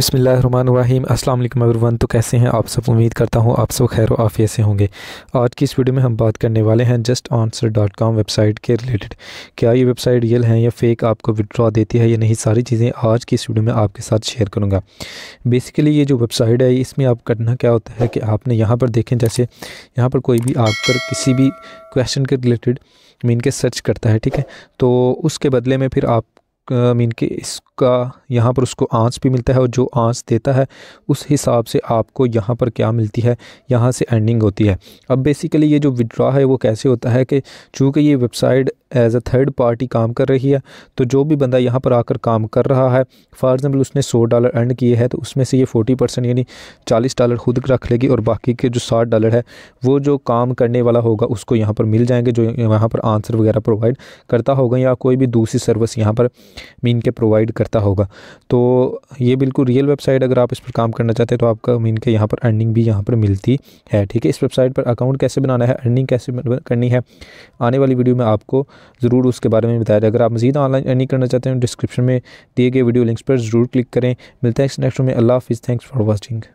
बसमीम असल एवरीवन तो कैसे हैं आप सब उम्मीद करता हूँ आप सब खैर आफिया से होंगे आज की इस वीडियो में हम बात करने वाले हैं just answer dot com website के रिलेटेड क्या ये वेबसाइट रियल है या फेक आपको विड्रॉ देती है या नहीं सारी चीज़ें आज की इस वीडियो में आपके साथ शेयर करूँगा बेसिकली ये जो वेबसाइट है इसमें आप करना क्या होता है कि आपने यहाँ पर देखें जैसे यहाँ पर कोई भी आप पर किसी भी क्वेश्चन के रिलेटेड मीन के सर्च करता है ठीक है तो उसके बदले में फिर आप मीन के इस आपका यहाँ पर उसको आंस भी मिलता है और जो आंस देता है उस हिसाब से आपको यहाँ पर क्या मिलती है यहाँ से एंडिंग होती है अब बेसिकली ये जो विड्रा है वो कैसे होता है कि चूँकि ये website as a third party काम कर रही है तो जो भी बंदा यहाँ पर आकर काम कर रहा है फॉर एग्ज़ाम्पल उसने सौ डॉलर अर्न किए हैं तो उसमें से ये फोर्टी परसेंट यानी चालीस डॉलर खुद रख लेगी और बाकी के जो साठ डॉलर है वो जो काम करने वाला होगा उसको यहाँ पर मिल जाएंगे जो यहाँ पर आंसर वगैरह प्रोवाइड करता होगा या कोई भी दूसरी सर्विस यहाँ पर मीन के प्रोवाइड करता करता होगा तो ये बिल्कुल रियल वेबसाइट अगर आप इस पर काम करना चाहते हैं तो आपका मीन के यहाँ पर अर्निंग भी यहाँ पर मिलती है ठीक है इस वेबसाइट पर अकाउंट कैसे बनाना है अर्निंग कैसे करनी है आने वाली वीडियो में आपको ज़रूर उसके बारे में बताया जाए अगर आप मजीद ऑनलाइन अर्निंग करना चाहते हैं डिस्क्रिप्शन में दिए गए वीडियो लिंक्स पर ज़रूर क्लिक करें मिलते हैं नेक्स्ट में अल्लाह हाफिज़ थैंक्स फॉर वॉचिंग